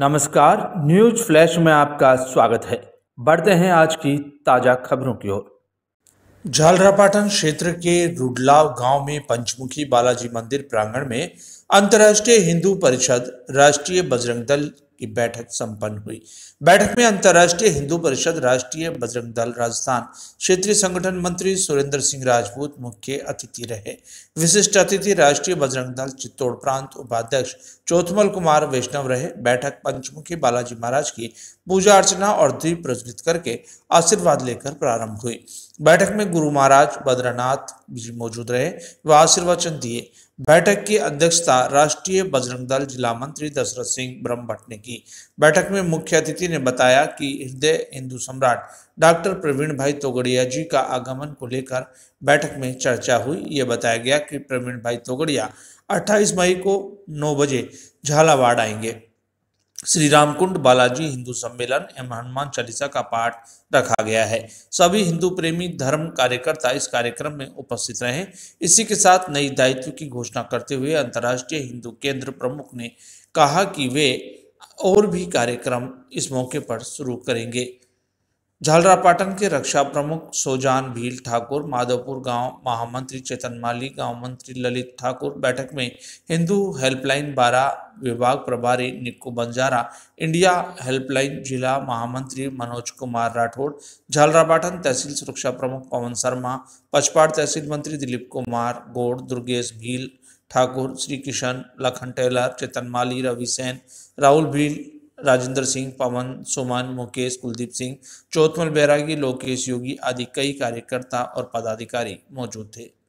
नमस्कार news flash में आपका स्वागत है बढ़ते हैं आज की ताजा खबरों की ओर झालरापाटन क्षेत्र के रुडलाव गांव में पंचमुखी बालाजी मंदिर प्रांगण में अंतर्राष्ट्रीय हिंदू परिषद राष्ट्रीय बजरंग दल की बैठक संपन्न हुई बैठक में अंतर्राष्ट्रीय हिंदू परिषद राष्ट्रीय बजरंग दल राजस्थान क्षेत्रीय संगठन मंत्री सुरेंद्र सिंह राजपूत मुख्य अतिथि रहे विशिष्ट अतिथि राष्ट्रीय बजरंग दल चित्तौड़ प्रांत उपाध्यक्ष चौथमल कुमार वैष्णव रहे बैठक पंचमुखी बालाजी महाराज की पूजा अर्चना और द्वीप प्रज्वलित करके आशीर्वाद लेकर प्रारंभ हुई बैठक में गुरु महाराज बद्रनाथ जी मौजूद रहे व आशीर्वचन दिए बैठक की अध्यक्षता राष्ट्रीय बजरंग दल जिला मंत्री दशरथ सिंह ब्रह्म भट्ट ने की बैठक में मुख्य अतिथि ने बताया कि हृदय हिंदू सम्राट डॉक्टर प्रवीण भाई तोगड़िया जी का आगमन को लेकर बैठक में चर्चा हुई ये बताया गया कि प्रवीण भाई तोगड़िया 28 मई को 9 बजे झालावाड़ आएंगे श्री रामकुंड बालाजी हिंदू सम्मेलन एवं हनुमान चालीसा का पाठ रखा गया है सभी हिंदू प्रेमी धर्म कार्यकर्ता इस कार्यक्रम में उपस्थित रहे इसी के साथ नई दायित्व की घोषणा करते हुए अंतर्राष्ट्रीय हिंदू केंद्र प्रमुख ने कहा कि वे और भी कार्यक्रम इस मौके पर शुरू करेंगे झालरापाटन के रक्षा प्रमुख सोजान भील ठाकुर माधोपुर गांव महामंत्री चेतन माली गांव मंत्री ललित ठाकुर बैठक में हिंदू हेल्पलाइन बारह विभाग प्रभारी निक्कू बंजारा इंडिया हेल्पलाइन जिला महामंत्री मनोज कुमार राठौड़ झालरापाटन तहसील सुरक्षा प्रमुख पवन शर्मा पचपाड़ तहसील मंत्री दिलीप कुमार गौड़ दुर्गेश भील ठाकुर श्री किशन लखन टेलर चेतन माली रवि सेन राहुल भील राजेंद्र सिंह पवन सुमन मुकेश कुलदीप सिंह चौथमल बैरागी लोकेश योगी आदि कई कार्यकर्ता और पदाधिकारी मौजूद थे